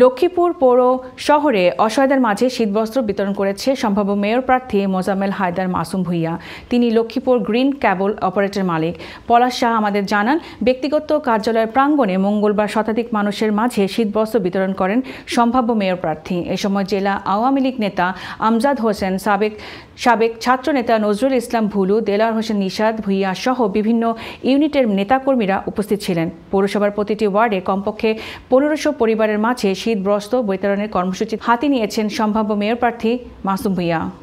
লক্ষ্মীপুর পৌর শহরে অসহায়দের মাঝে শীতবস্ত্র বিতরণ করেছে সম্ভাব্য মেয়র প্রার্থী মোজামেল হায়দার মাসুম ভুইয়া তিনি লক্ষ্মীপুর গ্রিন ক্যাবল অপারেটর মালিক পলাশ শাহ আমাদের জানান ব্যক্তিগত কার্যালয়ের প্রাঙ্গণে মঙ্গলবার শতাধিক মানুষের মাঝে শীতবস্ত্র বিতরণ করেন সম্ভাব্য মেয়র প্রার্থী এ সময় জেলা আওয়ামী লীগ নেতা আমজাদ হোসেন সাবেক সাবেক ছাত্র নেতা নজরুল ইসলাম ভুলু দেলার হোসেন নিষাদ ভুইয়া সহ বিভিন্ন ইউনিটের নেতাকর্মীরা উপস্থিত ছিলেন পৌরসভার প্রতিটি ওয়ার্ডে কমপক্ষে পনেরোশো পরিবারের মাঝে শীতগ্রস্ত বৈতরণের কর্মসূচি হাতে নিয়েছেন সম্ভাব্য মেয়র প্রার্থী মাসুম ভুইয়া